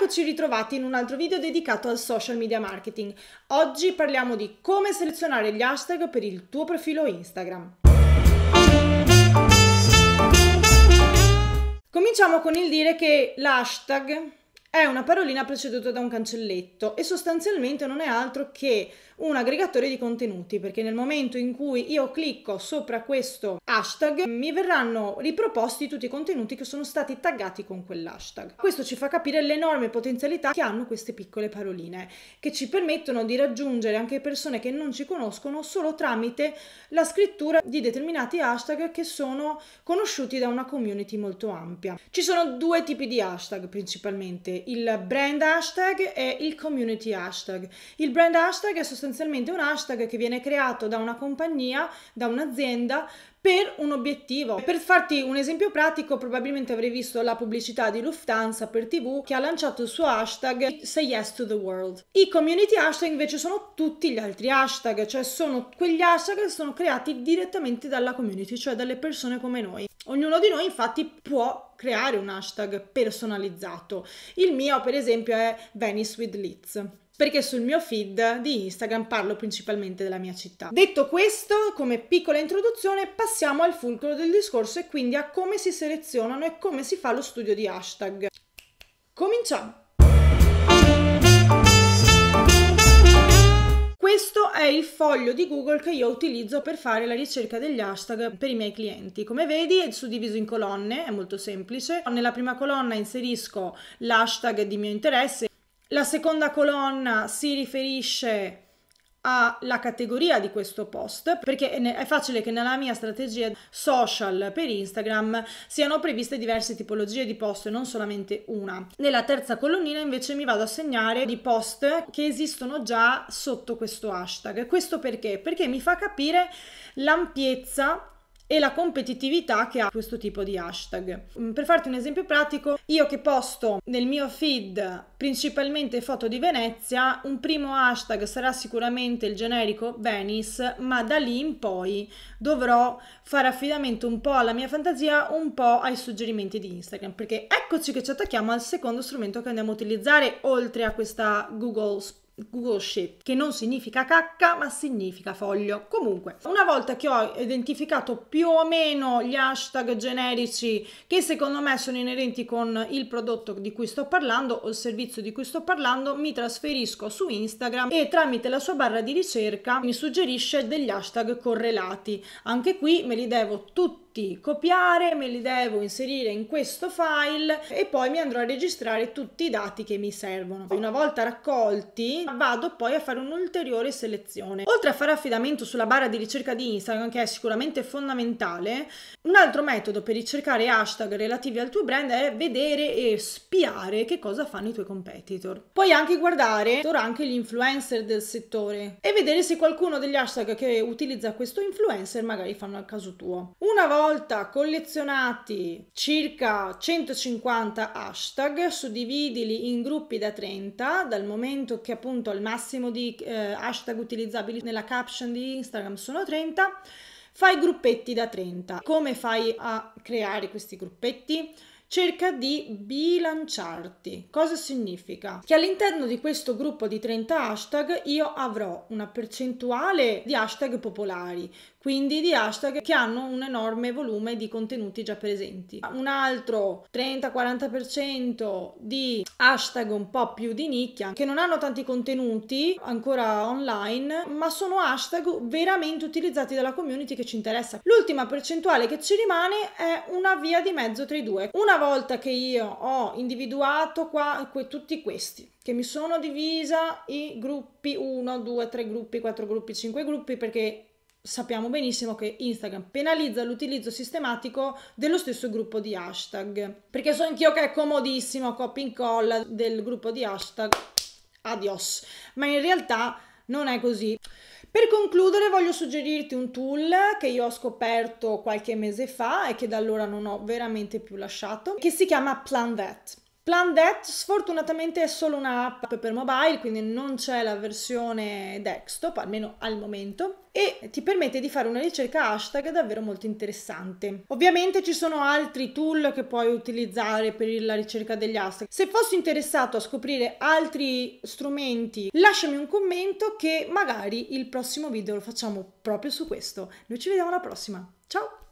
Eccoci ritrovati in un altro video dedicato al social media marketing. Oggi parliamo di come selezionare gli hashtag per il tuo profilo Instagram. Cominciamo con il dire che l'hashtag è una parolina preceduta da un cancelletto e sostanzialmente non è altro che un aggregatore di contenuti, perché nel momento in cui io clicco sopra questo hashtag mi verranno riproposti tutti i contenuti che sono stati taggati con quell'hashtag. Questo ci fa capire l'enorme potenzialità che hanno queste piccole paroline, che ci permettono di raggiungere anche persone che non ci conoscono solo tramite la scrittura di determinati hashtag che sono conosciuti da una community molto ampia. Ci sono due tipi di hashtag principalmente eh, il brand hashtag e il community hashtag. Il brand hashtag è sostanzialmente un hashtag che viene creato da una compagnia, da un'azienda per un obiettivo. Per farti un esempio pratico, probabilmente avrei visto la pubblicità di Lufthansa per TV che ha lanciato il suo hashtag Say Yes to the World. I community hashtag invece sono tutti gli altri hashtag, cioè sono quegli hashtag che sono creati direttamente dalla community, cioè dalle persone come noi. Ognuno di noi infatti può creare un hashtag personalizzato. Il mio per esempio è Venice with Leeds perché sul mio feed di Instagram parlo principalmente della mia città. Detto questo, come piccola introduzione, passiamo al fulcro del discorso e quindi a come si selezionano e come si fa lo studio di hashtag. Cominciamo! questo è il foglio di Google che io utilizzo per fare la ricerca degli hashtag per i miei clienti. Come vedi è suddiviso in colonne, è molto semplice. Nella prima colonna inserisco l'hashtag di mio interesse, la seconda colonna si riferisce alla categoria di questo post perché è facile che nella mia strategia social per Instagram siano previste diverse tipologie di post e non solamente una. Nella terza colonnina invece mi vado a segnare i post che esistono già sotto questo hashtag. Questo perché? Perché mi fa capire l'ampiezza e la competitività che ha questo tipo di hashtag. Mm, per farti un esempio pratico, io che posto nel mio feed principalmente foto di Venezia, un primo hashtag sarà sicuramente il generico Venice, ma da lì in poi dovrò fare affidamento un po' alla mia fantasia, un po' ai suggerimenti di Instagram, perché eccoci che ci attacchiamo al secondo strumento che andiamo a utilizzare oltre a questa Google Space Google Sheet, che non significa cacca, ma significa foglio. Comunque, una volta che ho identificato più o meno gli hashtag generici che secondo me sono inerenti con il prodotto di cui sto parlando o il servizio di cui sto parlando, mi trasferisco su Instagram e tramite la sua barra di ricerca mi suggerisce degli hashtag correlati. Anche qui me li devo tutti tutti copiare, me li devo inserire in questo file e poi mi andrò a registrare tutti i dati che mi servono. Una volta raccolti vado poi a fare un'ulteriore selezione. Oltre a fare affidamento sulla barra di ricerca di Instagram che è sicuramente fondamentale, un altro metodo per ricercare hashtag relativi al tuo brand è vedere e spiare che cosa fanno i tuoi competitor. Puoi anche guardare anche gli influencer del settore e vedere se qualcuno degli hashtag che utilizza questo influencer magari fanno al caso tuo. Una volta volta collezionati circa 150 hashtag, suddividili in gruppi da 30, dal momento che appunto al massimo di eh, hashtag utilizzabili nella caption di Instagram sono 30, fai gruppetti da 30. Come fai a creare questi gruppetti? cerca di bilanciarti. Cosa significa? Che all'interno di questo gruppo di 30 hashtag io avrò una percentuale di hashtag popolari, quindi di hashtag che hanno un enorme volume di contenuti già presenti. Un altro 30-40% di hashtag un po' più di nicchia che non hanno tanti contenuti ancora online, ma sono hashtag veramente utilizzati dalla community che ci interessa. L'ultima percentuale che ci rimane è una via di mezzo tra i due. Una volta che io ho individuato qua que, tutti questi, che mi sono divisa i gruppi 1, 2, 3 gruppi, 4 gruppi, 5 gruppi, perché sappiamo benissimo che Instagram penalizza l'utilizzo sistematico dello stesso gruppo di hashtag. Perché so anch'io che è comodissimo copy and incolla del gruppo di hashtag, adios. Ma in realtà non è così. Per concludere voglio suggerirti un tool che io ho scoperto qualche mese fa e che da allora non ho veramente più lasciato, che si chiama Plan PlanVet. Plan That sfortunatamente è solo un'app per mobile, quindi non c'è la versione desktop, almeno al momento, e ti permette di fare una ricerca hashtag davvero molto interessante. Ovviamente ci sono altri tool che puoi utilizzare per la ricerca degli hashtag. Se fossi interessato a scoprire altri strumenti, lasciami un commento che magari il prossimo video lo facciamo proprio su questo. Noi ci vediamo alla prossima. Ciao!